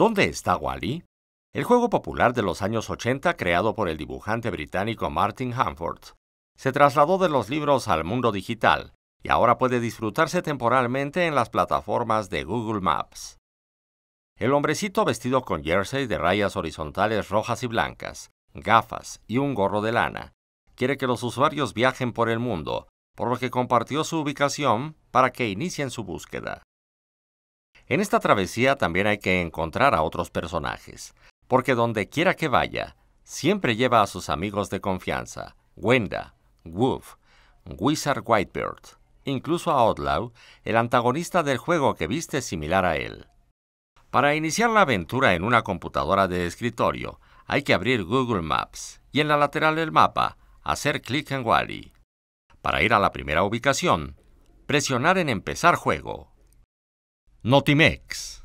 ¿Dónde está Wally? El juego popular de los años 80 creado por el dibujante británico Martin Hanford. Se trasladó de los libros al mundo digital y ahora puede disfrutarse temporalmente en las plataformas de Google Maps. El hombrecito vestido con jersey de rayas horizontales rojas y blancas, gafas y un gorro de lana quiere que los usuarios viajen por el mundo, por lo que compartió su ubicación para que inicien su búsqueda. En esta travesía también hay que encontrar a otros personajes, porque donde quiera que vaya, siempre lleva a sus amigos de confianza, Wenda, Wolf, Wizard Whitebeard, incluso a Outlaw, el antagonista del juego que viste similar a él. Para iniciar la aventura en una computadora de escritorio, hay que abrir Google Maps y en la lateral del mapa hacer clic en Wally. Para ir a la primera ubicación, presionar en Empezar juego Notimex.